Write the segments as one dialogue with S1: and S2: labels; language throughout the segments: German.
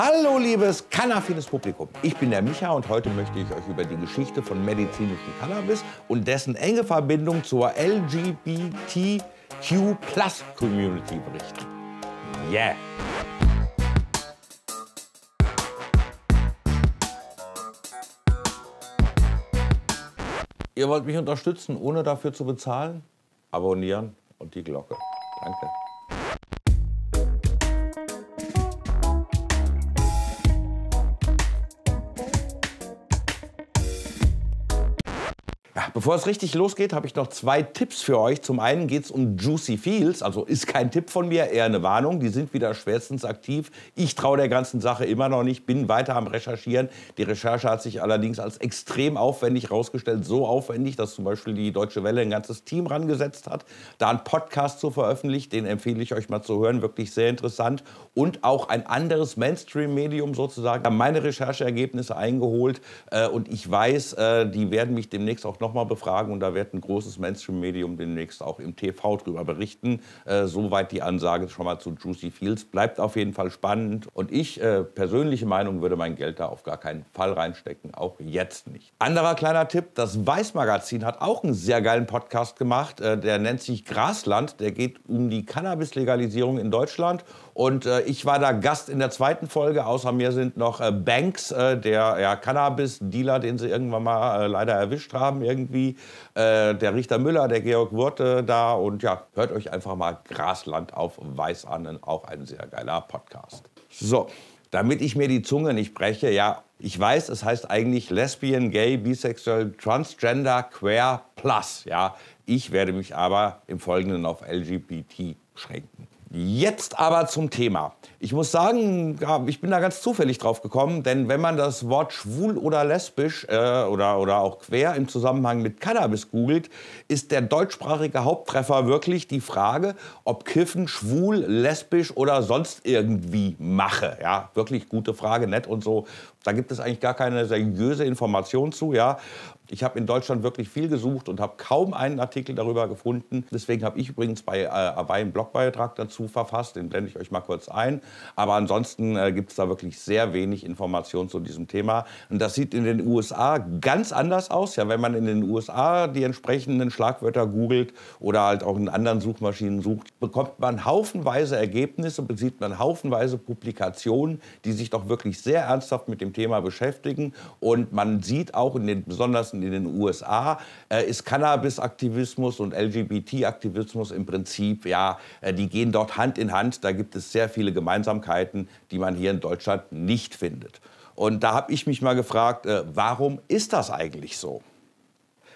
S1: Hallo, liebes kanaffines Publikum. Ich bin der Micha und heute möchte ich euch über die Geschichte von medizinischem Cannabis und dessen enge Verbindung zur LGBTQ-Plus-Community berichten. Yeah! Ihr wollt mich unterstützen, ohne dafür zu bezahlen? Abonnieren und die Glocke. Danke. Ja, bevor es richtig losgeht, habe ich noch zwei Tipps für euch. Zum einen geht es um Juicy Fields, also ist kein Tipp von mir, eher eine Warnung. Die sind wieder schwerstens aktiv. Ich traue der ganzen Sache immer noch nicht, bin weiter am Recherchieren. Die Recherche hat sich allerdings als extrem aufwendig herausgestellt, so aufwendig, dass zum Beispiel die Deutsche Welle ein ganzes Team rangesetzt hat, da einen Podcast zu veröffentlichen, den empfehle ich euch mal zu hören, wirklich sehr interessant. Und auch ein anderes Mainstream-Medium sozusagen, haben meine Rechercheergebnisse eingeholt äh, und ich weiß, äh, die werden mich demnächst auch noch nochmal befragen und da wird ein großes Mainstream-Medium demnächst auch im TV drüber berichten. Äh, soweit die Ansage schon mal zu Juicy Fields. Bleibt auf jeden Fall spannend. Und ich, äh, persönliche Meinung, würde mein Geld da auf gar keinen Fall reinstecken. Auch jetzt nicht. Anderer kleiner Tipp, das Weiß-Magazin hat auch einen sehr geilen Podcast gemacht. Äh, der nennt sich Grasland. Der geht um die Cannabis-Legalisierung in Deutschland und äh, ich war da Gast in der zweiten Folge. Außer mir sind noch äh, Banks, äh, der ja, Cannabis-Dealer, den sie irgendwann mal äh, leider erwischt haben irgendwie. Äh, der Richter Müller, der Georg Wurte da. Und ja, hört euch einfach mal Grasland auf Weiß an. Auch ein sehr geiler Podcast. So, damit ich mir die Zunge nicht breche, ja, ich weiß, es heißt eigentlich Lesbian, Gay, Bisexuell, Transgender, Queer, Plus, ja. Ich werde mich aber im Folgenden auf LGBT schränken. Jetzt aber zum Thema. Ich muss sagen, ich bin da ganz zufällig drauf gekommen, denn wenn man das Wort schwul oder lesbisch äh, oder, oder auch quer im Zusammenhang mit Cannabis googelt, ist der deutschsprachige Haupttreffer wirklich die Frage, ob Kiffen schwul, lesbisch oder sonst irgendwie mache. Ja, wirklich gute Frage, nett und so. Da gibt es eigentlich gar keine seriöse Information zu. Ja. Ich habe in Deutschland wirklich viel gesucht und habe kaum einen Artikel darüber gefunden. Deswegen habe ich übrigens bei äh, Awei einen Blogbeitrag dazu verfasst. Den blende ich euch mal kurz ein. Aber ansonsten äh, gibt es da wirklich sehr wenig Informationen zu diesem Thema. Und das sieht in den USA ganz anders aus. Ja, wenn man in den USA die entsprechenden Schlagwörter googelt oder halt auch in anderen Suchmaschinen sucht, bekommt man haufenweise Ergebnisse, sieht man haufenweise Publikationen, die sich doch wirklich sehr ernsthaft mit dem Thema beschäftigen. Und man sieht auch in den besonders Gewerkschaften in den USA äh, ist Cannabis-Aktivismus und LGBT-Aktivismus im Prinzip, ja, äh, die gehen dort Hand in Hand. Da gibt es sehr viele Gemeinsamkeiten, die man hier in Deutschland nicht findet. Und da habe ich mich mal gefragt, äh, warum ist das eigentlich so?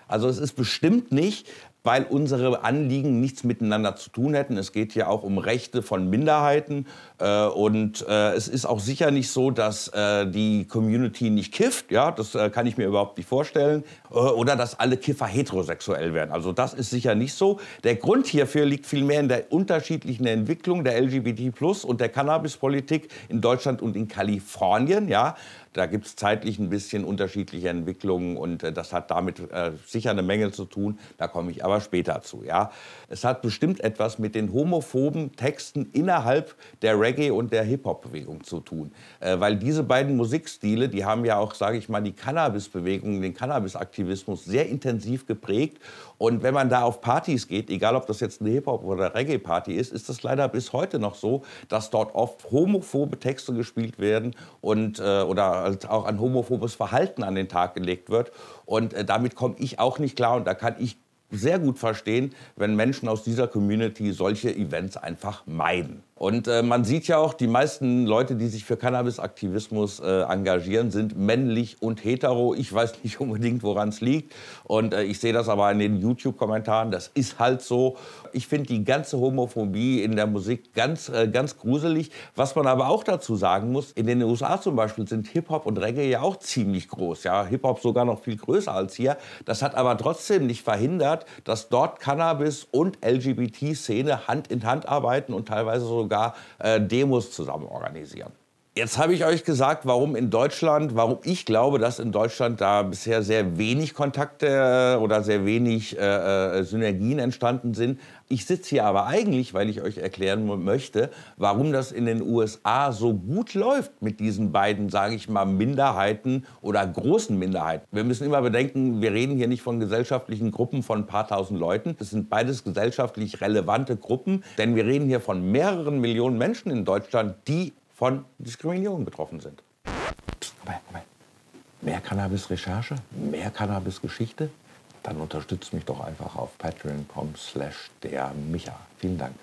S1: Also es ist bestimmt nicht, weil unsere Anliegen nichts miteinander zu tun hätten. Es geht hier auch um Rechte von Minderheiten. Äh, und äh, es ist auch sicher nicht so, dass äh, die Community nicht kifft. Ja, das äh, kann ich mir überhaupt nicht vorstellen. Äh, oder dass alle Kiffer heterosexuell werden. Also das ist sicher nicht so. Der Grund hierfür liegt vielmehr in der unterschiedlichen Entwicklung der LGBT Plus und der Cannabispolitik in Deutschland und in Kalifornien. Ja, da gibt es zeitlich ein bisschen unterschiedliche Entwicklungen und äh, das hat damit äh, sicher eine Menge zu tun. Da komme ich aber später zu. Ja? Es hat bestimmt etwas mit den homophoben Texten innerhalb der Reggae- und der Hip-Hop-Bewegung zu tun. Äh, weil diese beiden Musikstile, die haben ja auch, sage ich mal, die Cannabis-Bewegung, den Cannabis-Aktivismus sehr intensiv geprägt. Und wenn man da auf Partys geht, egal ob das jetzt eine Hip-Hop- oder Reggae-Party ist, ist das leider bis heute noch so, dass dort oft homophobe Texte gespielt werden und, äh, oder halt auch ein homophobes Verhalten an den Tag gelegt wird. Und äh, damit komme ich auch nicht klar und da kann ich sehr gut verstehen, wenn Menschen aus dieser Community solche Events einfach meiden. Und äh, man sieht ja auch, die meisten Leute, die sich für Cannabis-Aktivismus äh, engagieren, sind männlich und hetero. Ich weiß nicht unbedingt, woran es liegt. Und äh, ich sehe das aber in den YouTube-Kommentaren. Das ist halt so. Ich finde die ganze Homophobie in der Musik ganz, äh, ganz gruselig. Was man aber auch dazu sagen muss, in den USA zum Beispiel sind Hip-Hop und Reggae ja auch ziemlich groß. Ja, Hip-Hop sogar noch viel größer als hier. Das hat aber trotzdem nicht verhindert, dass dort Cannabis und LGBT-Szene Hand in Hand arbeiten und teilweise sogar sogar äh, Demos zusammen organisieren. Jetzt habe ich euch gesagt, warum in Deutschland, warum ich glaube, dass in Deutschland da bisher sehr wenig Kontakte äh, oder sehr wenig äh, äh, Synergien entstanden sind. Ich sitze hier aber eigentlich, weil ich euch erklären möchte, warum das in den USA so gut läuft mit diesen beiden, sage ich mal, Minderheiten oder großen Minderheiten. Wir müssen immer bedenken, wir reden hier nicht von gesellschaftlichen Gruppen von ein paar tausend Leuten. Das sind beides gesellschaftlich relevante Gruppen, denn wir reden hier von mehreren Millionen Menschen in Deutschland, die von Diskriminierung betroffen sind. Mehr Cannabis-Recherche, mehr Cannabis-Geschichte? Dann unterstützt mich doch einfach auf patreon.com slash der Micha. Vielen Dank.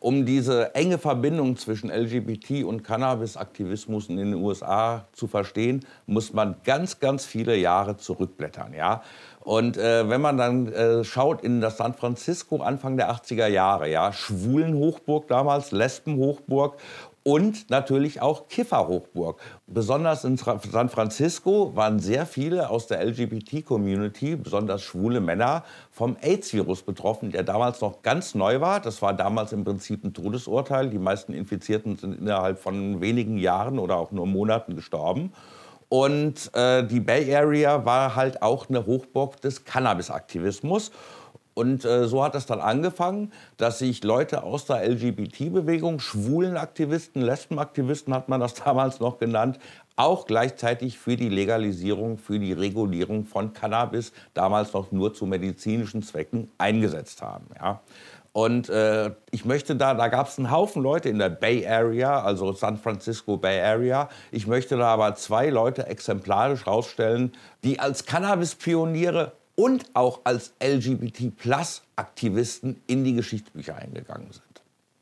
S1: Um diese enge Verbindung zwischen LGBT und Cannabis-Aktivismus in den USA zu verstehen, muss man ganz, ganz viele Jahre zurückblättern. Ja? Und äh, wenn man dann äh, schaut in das San Francisco Anfang der 80er Jahre, ja, Schwulenhochburg damals, Lesbenhochburg und natürlich auch Kifferhochburg. Besonders in San Francisco waren sehr viele aus der LGBT-Community, besonders schwule Männer, vom AIDS-Virus betroffen, der damals noch ganz neu war. Das war damals im Prinzip ein Todesurteil. Die meisten Infizierten sind innerhalb von wenigen Jahren oder auch nur Monaten gestorben. Und äh, die Bay Area war halt auch eine Hochburg des Cannabis-Aktivismus. Und äh, so hat es dann angefangen, dass sich Leute aus der LGBT-Bewegung, schwulen Aktivisten, Lesbenaktivisten hat man das damals noch genannt, auch gleichzeitig für die Legalisierung, für die Regulierung von Cannabis, damals noch nur zu medizinischen Zwecken, eingesetzt haben. Ja. Und äh, ich möchte da, da gab es einen Haufen Leute in der Bay Area, also San Francisco Bay Area. Ich möchte da aber zwei Leute exemplarisch rausstellen, die als Cannabis-Pioniere und auch als LGBT-Plus-Aktivisten in die Geschichtsbücher eingegangen sind.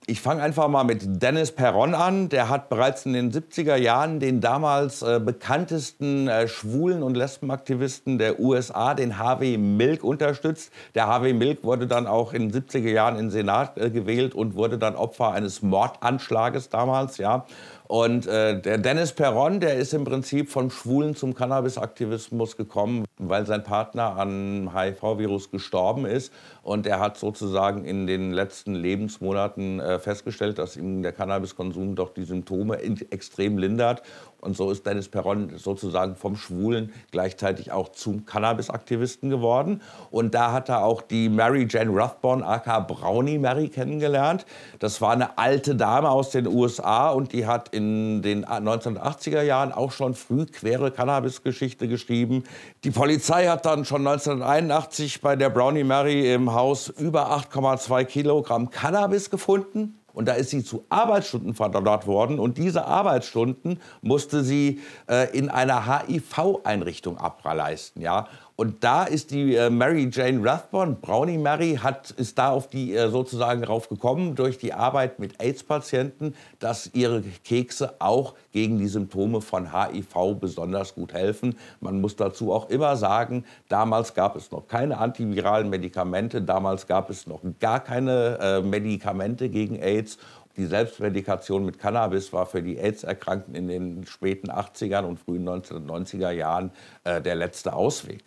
S1: Ich fange einfach mal mit Dennis Perron an. Der hat bereits in den 70er Jahren den damals äh, bekanntesten äh, Schwulen- und Lesbenaktivisten der USA, den Harvey Milk, unterstützt. Der Harvey Milk wurde dann auch in den 70er Jahren in den Senat äh, gewählt und wurde dann Opfer eines Mordanschlages damals. Ja. Und äh, der Dennis Perron, der ist im Prinzip von Schwulen zum Cannabis-Aktivismus gekommen, weil sein Partner an HIV-Virus gestorben ist. Und er hat sozusagen in den letzten Lebensmonaten äh, festgestellt, dass ihm der Cannabiskonsum doch die Symptome extrem lindert und so ist Dennis Perron sozusagen vom Schwulen gleichzeitig auch zum Cannabis-Aktivisten geworden. Und da hat er auch die Mary Jane Rathborn, aka Brownie Mary, kennengelernt. Das war eine alte Dame aus den USA und die hat in den 1980er Jahren auch schon früh quere Cannabis-Geschichte geschrieben. Die Polizei hat dann schon 1981 bei der Brownie Mary im Haus über 8,2 Kilogramm Cannabis gefunden. Und da ist sie zu Arbeitsstunden verdonnert worden. Und diese Arbeitsstunden musste sie äh, in einer HIV-Einrichtung ableisten. Ja? Und da ist die äh, Mary Jane Rathbone, Brownie Mary, hat, ist da auf die äh, sozusagen raufgekommen durch die Arbeit mit AIDS-Patienten, dass ihre Kekse auch gegen die Symptome von HIV besonders gut helfen. Man muss dazu auch immer sagen, damals gab es noch keine antiviralen Medikamente, damals gab es noch gar keine äh, Medikamente gegen AIDS. Die Selbstmedikation mit Cannabis war für die AIDS-Erkrankten in den späten 80ern und frühen 1990er Jahren äh, der letzte Ausweg.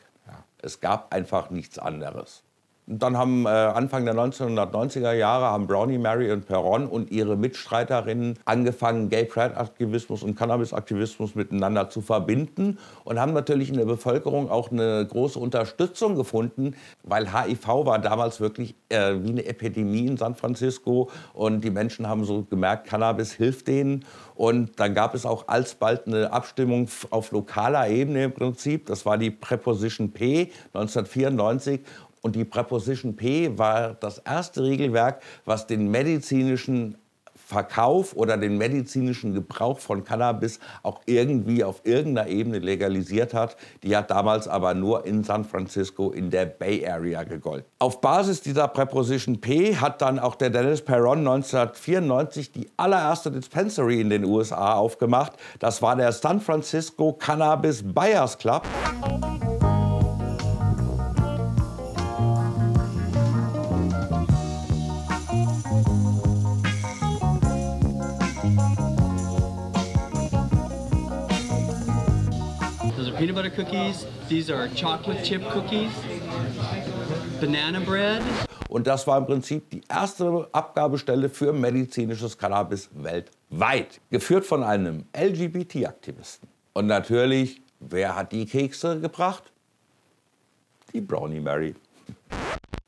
S1: Es gab einfach nichts anderes dann haben äh, Anfang der 1990er Jahre haben Brownie, Mary und Perron und ihre Mitstreiterinnen angefangen, Gay Pride-Aktivismus und Cannabis-Aktivismus miteinander zu verbinden und haben natürlich in der Bevölkerung auch eine große Unterstützung gefunden, weil HIV war damals wirklich äh, wie eine Epidemie in San Francisco und die Menschen haben so gemerkt, Cannabis hilft denen und dann gab es auch alsbald eine Abstimmung auf lokaler Ebene im Prinzip, das war die Präposition P 1994 und die Präposition P war das erste Regelwerk, was den medizinischen Verkauf oder den medizinischen Gebrauch von Cannabis auch irgendwie auf irgendeiner Ebene legalisiert hat. Die hat damals aber nur in San Francisco in der Bay Area gegolten. Auf Basis dieser Präposition P hat dann auch der Dennis Perron 1994 die allererste Dispensary in den USA aufgemacht. Das war der San Francisco Cannabis Buyers Club. peanut butter cookies. These are chocolate chip cookies. Banana bread. Und das war im Prinzip die erste Abgabestelle für medizinisches Cannabis weltweit. Geführt von einem LGBT-Aktivisten. Und natürlich, wer hat die Kekse gebracht? Die Brownie Mary.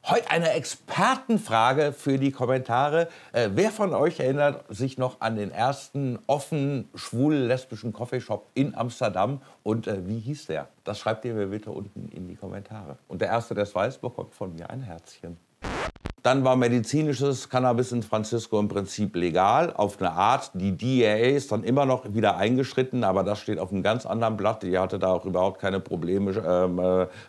S1: Heute eine Expertenfrage für die Kommentare. Äh, wer von euch erinnert sich noch an den ersten offen schwul-lesbischen Coffeeshop in Amsterdam und äh, wie hieß der? Das schreibt ihr mir bitte unten in die Kommentare. Und der Erste, der es weiß, bekommt von mir ein Herzchen. Dann war medizinisches Cannabis in Francisco im Prinzip legal, auf eine Art. Die DEA ist dann immer noch wieder eingeschritten, aber das steht auf einem ganz anderen Blatt. Die hatte da auch überhaupt keine Probleme, ähm,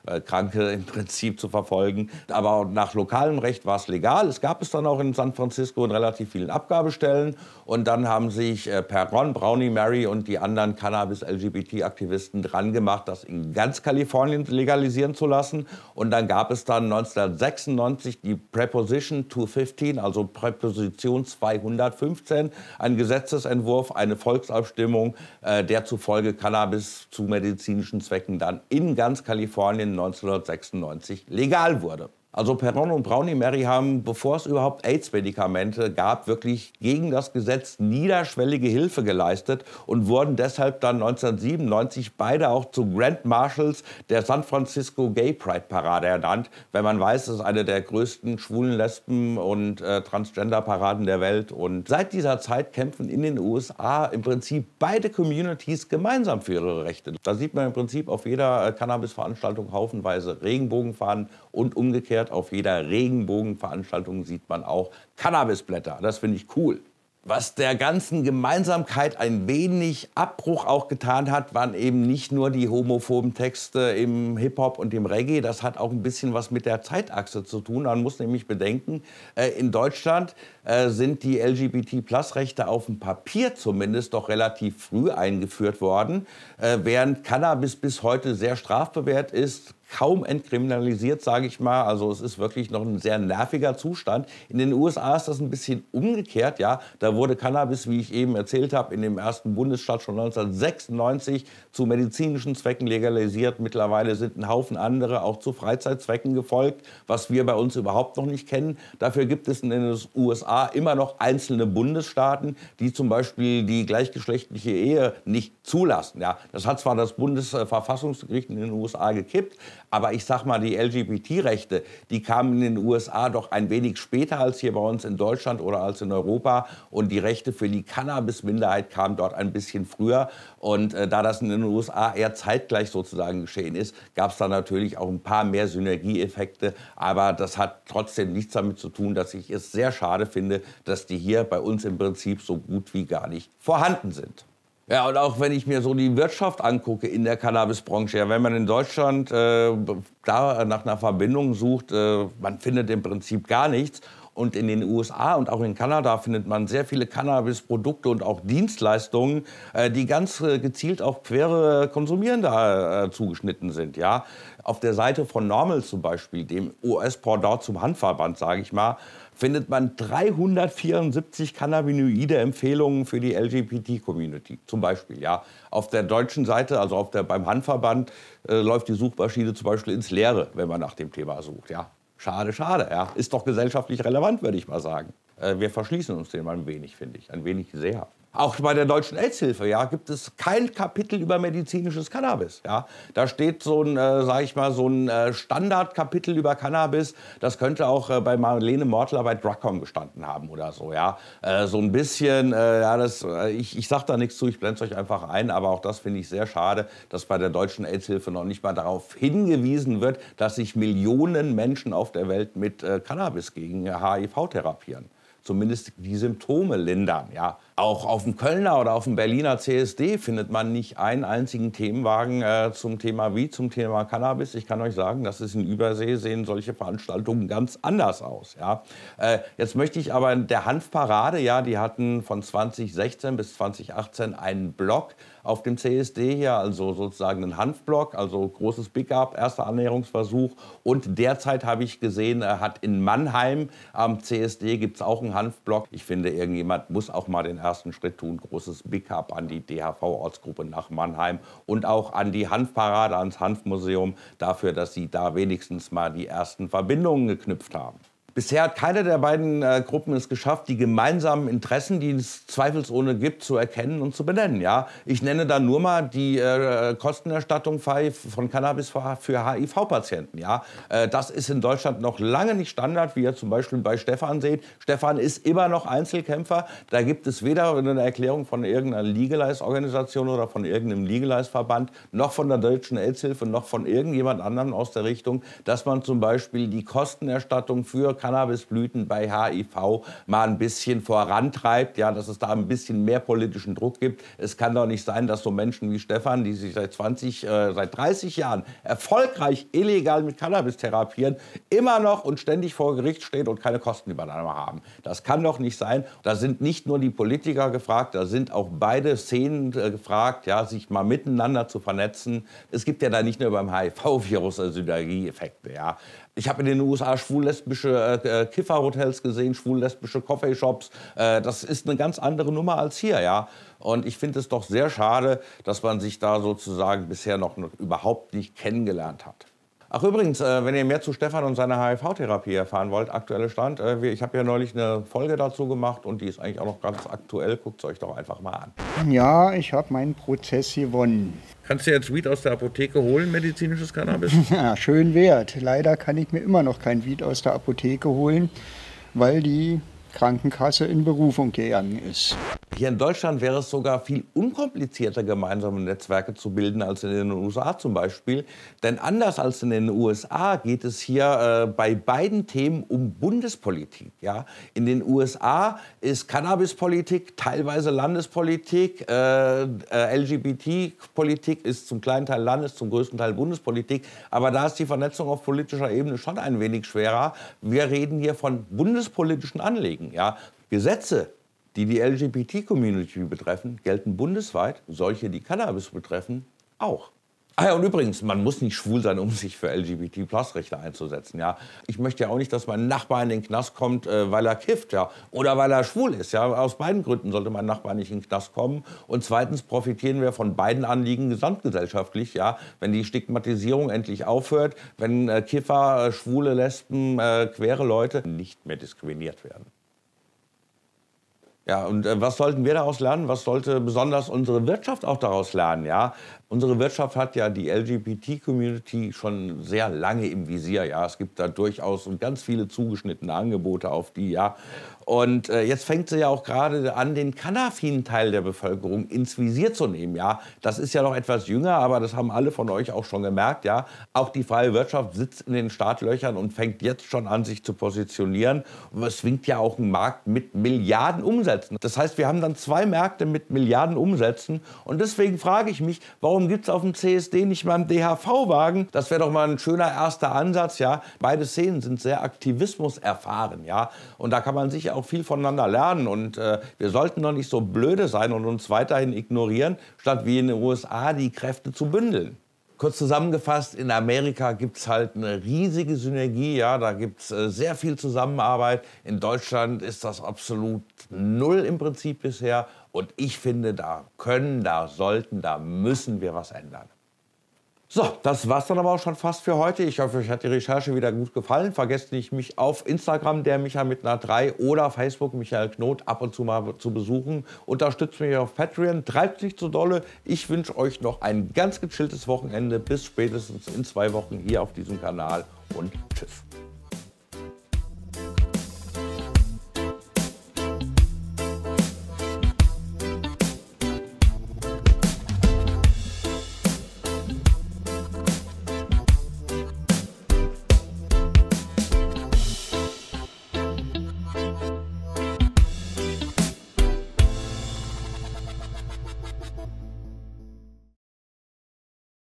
S1: äh, Kranke im Prinzip zu verfolgen. Aber nach lokalem Recht war es legal. Es gab es dann auch in San Francisco in relativ vielen Abgabestellen. Und dann haben sich äh, Perron, Brownie Mary und die anderen Cannabis-LGBT-Aktivisten dran gemacht, das in ganz Kalifornien legalisieren zu lassen. Und dann gab es dann 1996 die Präposition Proposition 215, also Präposition 215, ein Gesetzesentwurf, eine Volksabstimmung, äh, der zufolge Cannabis zu medizinischen Zwecken dann in ganz Kalifornien 1996 legal wurde. Also Perron und Brownie Mary haben, bevor es überhaupt AIDS-Medikamente gab, wirklich gegen das Gesetz niederschwellige Hilfe geleistet und wurden deshalb dann 1997 beide auch zu Grand Marshals der San Francisco Gay Pride Parade ernannt. Wenn man weiß, es ist eine der größten schwulen, lesben und äh, Transgender-Paraden der Welt. Und seit dieser Zeit kämpfen in den USA im Prinzip beide Communities gemeinsam für ihre Rechte. Da sieht man im Prinzip auf jeder äh, Cannabis-Veranstaltung haufenweise Regenbogen fahren und umgekehrt Konzert, auf jeder Regenbogenveranstaltung sieht man auch Cannabisblätter. Das finde ich cool. Was der ganzen Gemeinsamkeit ein wenig Abbruch auch getan hat, waren eben nicht nur die homophoben Texte im Hip-Hop und im Reggae. Das hat auch ein bisschen was mit der Zeitachse zu tun. Man muss nämlich bedenken, äh, in Deutschland äh, sind die LGBT-Plus-Rechte auf dem Papier zumindest doch relativ früh eingeführt worden. Äh, während Cannabis bis heute sehr strafbewehrt ist, kaum entkriminalisiert, sage ich mal. Also es ist wirklich noch ein sehr nerviger Zustand. In den USA ist das ein bisschen umgekehrt, ja. Da wurde Cannabis, wie ich eben erzählt habe, in dem ersten Bundesstaat schon 1996 zu medizinischen Zwecken legalisiert. Mittlerweile sind ein Haufen andere auch zu Freizeitzwecken gefolgt, was wir bei uns überhaupt noch nicht kennen. Dafür gibt es in den USA immer noch einzelne Bundesstaaten, die zum Beispiel die gleichgeschlechtliche Ehe nicht zulassen. Ja, das hat zwar das Bundesverfassungsgericht in den USA gekippt, aber ich sag mal, die LGBT-Rechte, die kamen in den USA doch ein wenig später als hier bei uns in Deutschland oder als in Europa. Und die Rechte für die Cannabis-Minderheit kamen dort ein bisschen früher. Und äh, da das in den USA eher zeitgleich sozusagen geschehen ist, gab es da natürlich auch ein paar mehr Synergieeffekte. Aber das hat trotzdem nichts damit zu tun, dass ich es sehr schade finde, dass die hier bei uns im Prinzip so gut wie gar nicht vorhanden sind. Ja, und auch wenn ich mir so die Wirtschaft angucke in der Cannabisbranche, ja, wenn man in Deutschland äh, da nach einer Verbindung sucht, äh, man findet im Prinzip gar nichts. Und in den USA und auch in Kanada findet man sehr viele Cannabis-Produkte und auch Dienstleistungen, äh, die ganz äh, gezielt auf quere Konsumierende äh, zugeschnitten sind. Ja? Auf der Seite von Normal zum Beispiel, dem US-Pendant zum Handverband, sage ich mal, findet man 374 cannabinoide Empfehlungen für die LGBT-Community. Zum Beispiel, ja. Auf der deutschen Seite, also auf der, beim Handverband, äh, läuft die Suchmaschine zum Beispiel ins Leere, wenn man nach dem Thema sucht, ja. Schade, schade. Ja. Ist doch gesellschaftlich relevant, würde ich mal sagen. Äh, wir verschließen uns dem ein wenig, finde ich. Ein wenig sehr. Auch bei der deutschen AIDS-Hilfe ja, gibt es kein Kapitel über medizinisches Cannabis. Ja. Da steht so ein, äh, sag ich mal, so ein äh, Standardkapitel über Cannabis. Das könnte auch äh, bei Marlene Mortler bei Drugcom gestanden haben oder so. Ja. Äh, so ein bisschen, äh, ja, das, äh, ich, ich sag da nichts zu, ich blende es euch einfach ein. Aber auch das finde ich sehr schade, dass bei der deutschen AIDS-Hilfe noch nicht mal darauf hingewiesen wird, dass sich Millionen Menschen auf der Welt mit äh, Cannabis gegen HIV therapieren. Zumindest die Symptome lindern, ja. Auch auf dem Kölner oder auf dem Berliner CSD findet man nicht einen einzigen Themenwagen äh, zum Thema wie zum Thema Cannabis. Ich kann euch sagen, das ist in Übersee, sehen solche Veranstaltungen ganz anders aus. Ja? Äh, jetzt möchte ich aber in der Hanfparade, ja, die hatten von 2016 bis 2018 einen Block auf dem CSD hier, also sozusagen einen Hanfblock, also großes Big-Up, erster Annäherungsversuch. Und derzeit habe ich gesehen, äh, hat in Mannheim am CSD gibt es auch einen Hanfblock. Ich finde, irgendjemand muss auch mal den ersten Schritt tun. Großes Big-Up an die DHV-Ortsgruppe nach Mannheim und auch an die Hanfparade, ans Hanfmuseum, dafür, dass sie da wenigstens mal die ersten Verbindungen geknüpft haben. Bisher hat keine der beiden äh, Gruppen es geschafft, die gemeinsamen Interessen, die es zweifelsohne gibt, zu erkennen und zu benennen. Ja? Ich nenne da nur mal die äh, Kostenerstattung von Cannabis für HIV-Patienten. Ja? Äh, das ist in Deutschland noch lange nicht Standard, wie ihr zum Beispiel bei Stefan seht. Stefan ist immer noch Einzelkämpfer. Da gibt es weder eine Erklärung von irgendeiner Legalize-Organisation oder von irgendeinem Legalize-Verband, noch von der Deutschen aids noch von irgendjemand anderem aus der Richtung, dass man zum Beispiel die Kostenerstattung für Cannabisblüten bei HIV mal ein bisschen vorantreibt, ja, dass es da ein bisschen mehr politischen Druck gibt. Es kann doch nicht sein, dass so Menschen wie Stefan, die sich seit 20, äh, seit 30 Jahren erfolgreich illegal mit Cannabis therapieren, immer noch und ständig vor Gericht stehen und keine Kostenübernahme haben. Das kann doch nicht sein. Da sind nicht nur die Politiker gefragt, da sind auch beide Szenen äh, gefragt, ja, sich mal miteinander zu vernetzen. Es gibt ja da nicht nur beim HIV-Virus Synergieeffekte, also ja. Ich habe in den USA schwul-lesbische äh, äh, Kifferhotels gesehen, schwul-lesbische Coffeeshops. Äh, das ist eine ganz andere Nummer als hier, ja. Und ich finde es doch sehr schade, dass man sich da sozusagen bisher noch überhaupt nicht kennengelernt hat. Ach übrigens, äh, wenn ihr mehr zu Stefan und seiner HIV-Therapie erfahren wollt, aktueller Stand, äh, ich habe ja neulich eine Folge dazu gemacht und die ist eigentlich auch noch ganz aktuell. Guckt es euch doch einfach mal an. Ja, ich habe meinen Prozess gewonnen. Kannst du jetzt Weed aus der Apotheke holen, medizinisches Cannabis? Ja, schön wert. Leider kann ich mir immer noch kein Weed aus der Apotheke holen, weil die Krankenkasse in Berufung gegangen ist. Hier in Deutschland wäre es sogar viel unkomplizierter, gemeinsame Netzwerke zu bilden als in den USA zum Beispiel. Denn anders als in den USA geht es hier äh, bei beiden Themen um Bundespolitik. Ja? In den USA ist Cannabispolitik teilweise Landespolitik, äh, äh, LGBT-Politik ist zum kleinen Teil Landes, zum größten Teil Bundespolitik. Aber da ist die Vernetzung auf politischer Ebene schon ein wenig schwerer. Wir reden hier von bundespolitischen Anliegen. Ja? Gesetze die die LGBT-Community betreffen, gelten bundesweit, solche, die Cannabis betreffen, auch. Ah ja, und übrigens, man muss nicht schwul sein, um sich für LGBT-Plus-Rechte einzusetzen, ja. Ich möchte ja auch nicht, dass mein Nachbar in den Knast kommt, äh, weil er kifft, ja. Oder weil er schwul ist, ja. Aus beiden Gründen sollte mein Nachbar nicht in den Knast kommen. Und zweitens profitieren wir von beiden Anliegen gesamtgesellschaftlich, ja. Wenn die Stigmatisierung endlich aufhört, wenn äh, Kiffer, äh, schwule Lesben, äh, queere Leute nicht mehr diskriminiert werden. Ja, und äh, was sollten wir daraus lernen? Was sollte besonders unsere Wirtschaft auch daraus lernen? Ja, unsere Wirtschaft hat ja die LGBT-Community schon sehr lange im Visier. Ja, es gibt da durchaus ganz viele zugeschnittene Angebote auf die. Ja, und äh, jetzt fängt sie ja auch gerade an, den kanafinen Teil der Bevölkerung ins Visier zu nehmen. Ja, das ist ja noch etwas jünger, aber das haben alle von euch auch schon gemerkt. Ja, auch die freie Wirtschaft sitzt in den Startlöchern und fängt jetzt schon an, sich zu positionieren. Und es winkt ja auch ein Markt mit Milliarden Umsätzen. Das heißt, wir haben dann zwei Märkte mit Milliarden Umsätzen. Und deswegen frage ich mich, warum gibt es auf dem CSD nicht mal einen DHV-Wagen? Das wäre doch mal ein schöner erster Ansatz. Ja, beide Szenen sind sehr aktivismuserfahren. Ja, und da kann man sich auch viel voneinander lernen. Und äh, wir sollten doch nicht so blöde sein und uns weiterhin ignorieren, statt wie in den USA die Kräfte zu bündeln. Kurz zusammengefasst, in Amerika gibt es halt eine riesige Synergie, ja, da gibt es äh, sehr viel Zusammenarbeit. In Deutschland ist das absolut null im Prinzip bisher. Und ich finde, da können, da sollten, da müssen wir was ändern. So, das war's dann aber auch schon fast für heute. Ich hoffe, euch hat die Recherche wieder gut gefallen. Vergesst nicht, mich auf Instagram, der Michael mit einer 3 oder Facebook Michael Knot ab und zu mal zu besuchen. Unterstützt mich auf Patreon, treibt nicht zu so dolle. Ich wünsche euch noch ein ganz gechilltes Wochenende. Bis spätestens in zwei Wochen hier auf diesem Kanal und tschüss.